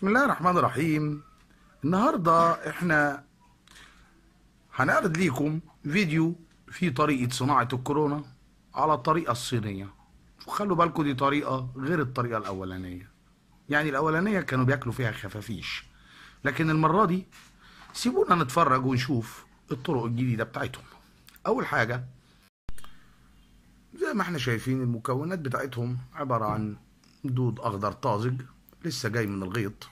بسم الله الرحمن الرحيم النهاردة احنا هنعرض ليكم فيديو في طريقة صناعة الكورونا على الطريقة الصينية وخلوا بالكم دي طريقة غير الطريقة الأولانية يعني الأولانية كانوا بياكلوا فيها خفافيش لكن المرة دي سيبونا نتفرج ونشوف الطرق الجديدة بتاعتهم أول حاجة زي ما احنا شايفين المكونات بتاعتهم عبارة عن دود أخضر طازج لسه جاي من الغيط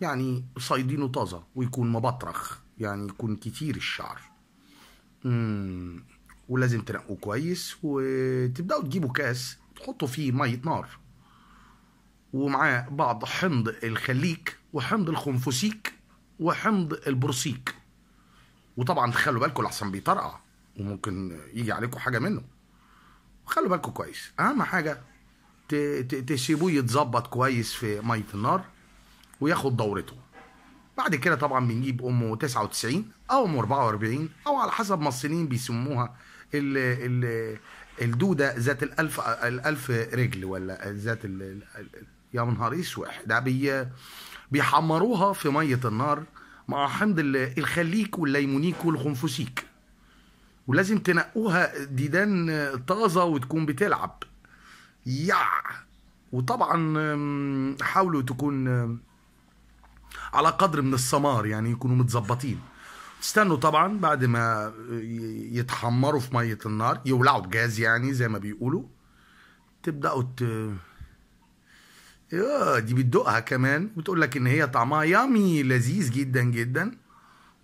يعني صيدينه طازه ويكون مبطرخ يعني يكون كتير الشعر مم. ولازم تنقوه كويس وتبداوا تجيبوا كاس تحطوا فيه ميه نار ومعاه بعض حمض الخليك وحمض الخنفسيك وحمض البرسيك وطبعا خلوا بالكم لحسن بيطرقع وممكن يجي عليكم حاجه منه خلوا بالكم كويس اهم حاجه تسيبوه يتظبط كويس في ميه النار وياخد دورته بعد كده طبعا بنجيب ام 99 او ام 44 او على حسب ما الصينيين بيسموها ال ال الدوده ذات الالف الالف رجل ولا ذات ال ال يا نهار اسود ده بي بيحمروها في ميه النار مع حمض الخليك والليمونيك والخنفسيك ولازم تنقوها ديدان طازه وتكون بتلعب يع وطبعا حاولوا تكون على قدر من السمار يعني يكونوا متظبطين تستنوا طبعا بعد ما يتحمروا في ميه النار يولعوا بجاز يعني زي ما بيقولوا تبداوا ت... دي بتدوقها كمان وتقول لك ان هي طعمها يامي لذيذ جدا جدا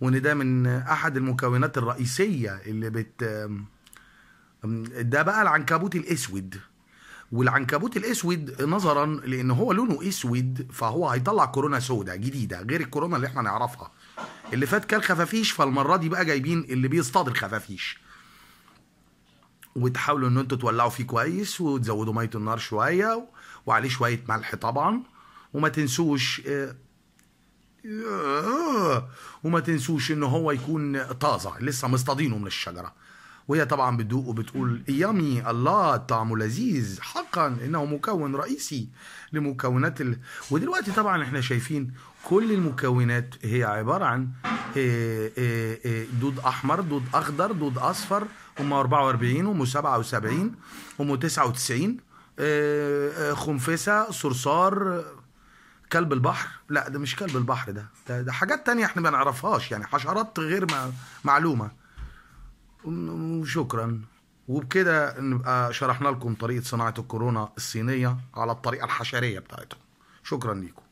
وان ده من احد المكونات الرئيسيه اللي بت ده بقى العنكبوت الاسود والعنكبوت الاسود نظرا لان هو لونه اسود فهو هيطلع كورونا سوداء جديده غير الكورونا اللي احنا نعرفها اللي فات كان خفافيش فالمره دي بقى جايبين اللي بيصطاد الخفافيش وتحاولوا ان انتوا تولعوا فيه كويس وتزودوا ميه النار شويه وعليه شويه ملح طبعا وما تنسوش آه، آه، آه، وما تنسوش ان هو يكون طازه لسه مصطادينه من الشجره وهي طبعا بتدوق وبتقول يامي الله طعمه لذيذ حقا انه مكون رئيسي لمكونات ال... ودلوقتي طبعا احنا شايفين كل المكونات هي عباره عن آه، آه، آه، دود احمر دود اخضر دود اصفر هم 44 هم 77 هم 99 خنفسه صرصار كلب البحر لا ده مش كلب البحر ده ده, ده حاجات تانية احنا ما نعرفهاش يعني حشرات غير معلومه وشكرا وبكده نبقى شرحنا لكم طريقه صناعه الكورونا الصينيه على الطريقه الحشريه بتاعتهم شكرا ليكم